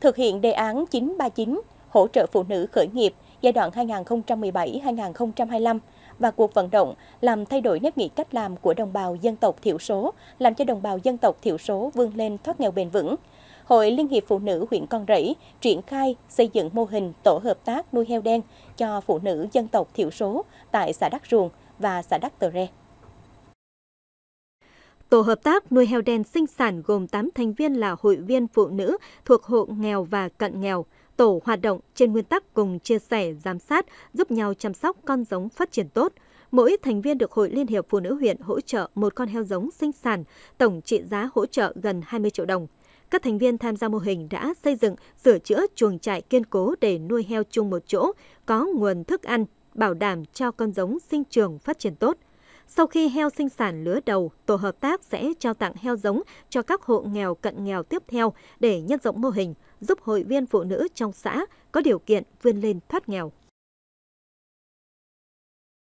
Thực hiện đề án 939 hỗ trợ phụ nữ khởi nghiệp giai đoạn 2017-2025 và cuộc vận động làm thay đổi nếp nghĩ cách làm của đồng bào dân tộc thiểu số, làm cho đồng bào dân tộc thiểu số vươn lên thoát nghèo bền vững. Hội Liên hiệp Phụ nữ huyện Con Rẫy triển khai xây dựng mô hình tổ hợp tác nuôi heo đen cho phụ nữ dân tộc thiểu số tại xã Đắc Ruồng và xã Đắc Tờ Re. Tổ hợp tác nuôi heo đen sinh sản gồm 8 thành viên là hội viên phụ nữ thuộc hộ nghèo và cận nghèo. Tổ hoạt động trên nguyên tắc cùng chia sẻ, giám sát, giúp nhau chăm sóc con giống phát triển tốt. Mỗi thành viên được Hội Liên hiệp Phụ nữ huyện hỗ trợ một con heo giống sinh sản, tổng trị giá hỗ trợ gần 20 triệu đồng. Các thành viên tham gia mô hình đã xây dựng, sửa chữa chuồng trại kiên cố để nuôi heo chung một chỗ, có nguồn thức ăn, bảo đảm cho con giống sinh trưởng phát triển tốt – sau khi heo sinh sản lứa đầu, tổ hợp tác sẽ trao tặng heo giống cho các hộ nghèo cận nghèo tiếp theo để nhân rộng mô hình, giúp hội viên phụ nữ trong xã có điều kiện vươn lên thoát nghèo.